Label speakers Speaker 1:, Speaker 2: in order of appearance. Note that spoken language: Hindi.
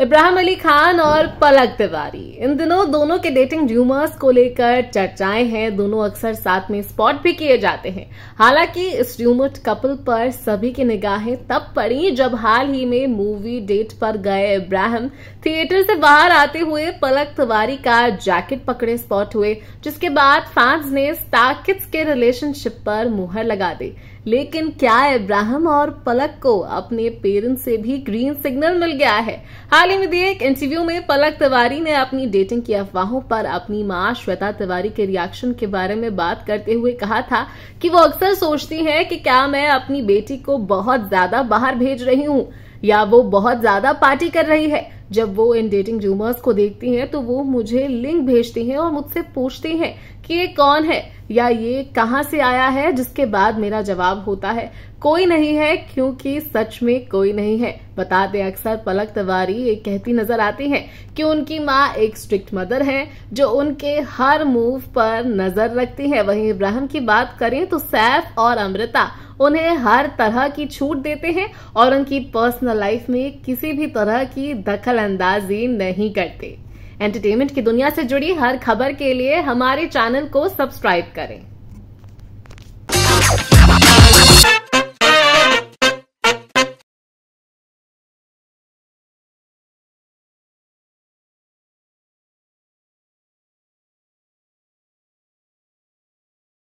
Speaker 1: इब्राहिम अली खान और पलक तिवारी इन दिनों दोनों के डेटिंग रूमर्स को लेकर चर्चाएं हैं दोनों अक्सर साथ में स्पॉट भी किए जाते हैं हालांकि इस रूमर्ड कपल पर सभी की निगाहें तब पड़ी जब हाल ही में मूवी डेट पर गए इब्राहिम थिएटर से बाहर आते हुए पलक तिवारी का जैकेट पकड़े स्पॉट हुए जिसके बाद फैंस ने स्टार के रिलेशनशिप पर मुहर लगा दी लेकिन क्या इब्राहिम और पलक को अपने पेरेंट्स से भी ग्रीन सिग्नल मिल गया है हाल हाल ही में दिए एक इंटरव्यू में पलक तिवारी ने अपनी डेटिंग की अफवाहों पर अपनी मां श्वेता तिवारी के रिएक्शन के बारे में बात करते हुए कहा था कि वो अक्सर सोचती हैं कि क्या मैं अपनी बेटी को बहुत ज्यादा बाहर भेज रही हूँ या वो बहुत ज्यादा पार्टी कर रही है जब वो इन डेटिंग जूमर्स को देखती हैं तो वो मुझे लिंक भेजती हैं और मुझसे पूछती हैं कि ये कौन है या ये कहां से आया है जिसके बाद मेरा जवाब होता है कोई नहीं है क्योंकि सच में कोई नहीं है बताते अक्सर पलक तिवारी ये कहती नजर आती हैं कि उनकी माँ एक स्ट्रिक्ट मदर है जो उनके हर मूव पर नजर रखती है वहीं इब्राहिम की बात करें तो सैफ और अमृता उन्हें हर तरह की छूट देते हैं और उनकी पर्सनल लाइफ में किसी भी तरह की दखल नज़रअंदाजी नहीं करते एंटरटेनमेंट की दुनिया से जुड़ी हर खबर के लिए हमारे चैनल को सब्सक्राइब करें